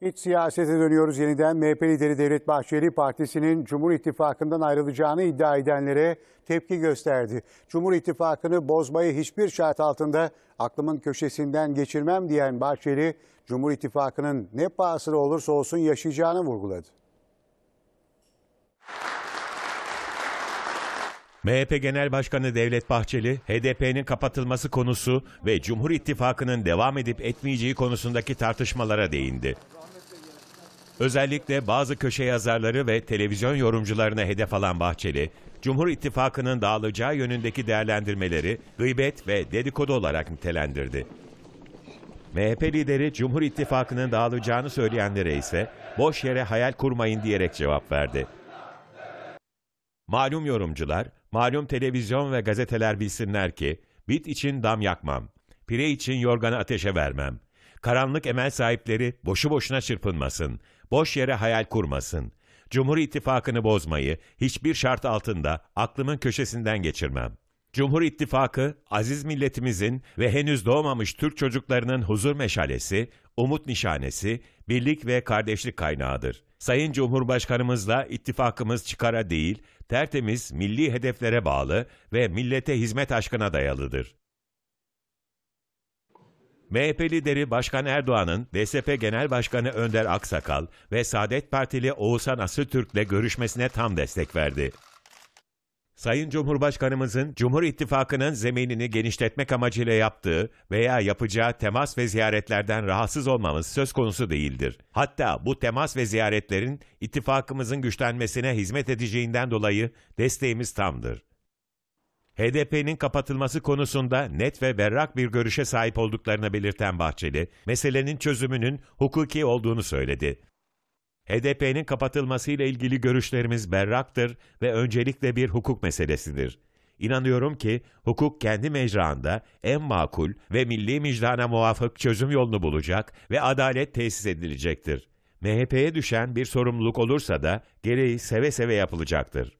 İç siyasete dönüyoruz yeniden. MHP lideri Devlet Bahçeli partisinin Cumhur İttifakı'ndan ayrılacağını iddia edenlere tepki gösterdi. Cumhur İttifakı'nı bozmayı hiçbir şart altında aklımın köşesinden geçirmem diyen Bahçeli, Cumhur İttifakı'nın ne pahasına olursa olsun yaşayacağını vurguladı. MHP Genel Başkanı Devlet Bahçeli, HDP'nin kapatılması konusu ve Cumhur İttifakı'nın devam edip etmeyeceği konusundaki tartışmalara değindi. Özellikle bazı köşe yazarları ve televizyon yorumcularına hedef alan Bahçeli, Cumhur İttifakı'nın dağılacağı yönündeki değerlendirmeleri gıybet ve dedikodu olarak nitelendirdi. MHP lideri Cumhur İttifakı'nın dağılacağını söyleyenlere ise boş yere hayal kurmayın diyerek cevap verdi. Malum yorumcular, malum televizyon ve gazeteler bilsinler ki bit için dam yakmam, pire için yorganı ateşe vermem. Karanlık emel sahipleri boşu boşuna çırpınmasın. Boş yere hayal kurmasın. Cumhur İttifakı'nı bozmayı hiçbir şart altında aklımın köşesinden geçirmem. Cumhur İttifakı, aziz milletimizin ve henüz doğmamış Türk çocuklarının huzur meşalesi, umut nişanesi, birlik ve kardeşlik kaynağıdır. Sayın Cumhurbaşkanımızla ittifakımız çıkara değil, tertemiz milli hedeflere bağlı ve millete hizmet aşkına dayalıdır. MHP lideri Başkan Erdoğan'ın DSP Genel Başkanı Önder Aksakal ve Saadet Partili Oğuzhan Asıtürk'le görüşmesine tam destek verdi. Sayın Cumhurbaşkanımızın Cumhur İttifakı'nın zeminini genişletmek amacıyla yaptığı veya yapacağı temas ve ziyaretlerden rahatsız olmamız söz konusu değildir. Hatta bu temas ve ziyaretlerin ittifakımızın güçlenmesine hizmet edeceğinden dolayı desteğimiz tamdır. HDP'nin kapatılması konusunda net ve berrak bir görüşe sahip olduklarını belirten Bahçeli, meselenin çözümünün hukuki olduğunu söyledi. HDP'nin kapatılmasıyla ilgili görüşlerimiz berraktır ve öncelikle bir hukuk meselesidir. İnanıyorum ki hukuk kendi mecraında en makul ve milli vicdana muvafık çözüm yolunu bulacak ve adalet tesis edilecektir. MHP'ye düşen bir sorumluluk olursa da gereği seve seve yapılacaktır.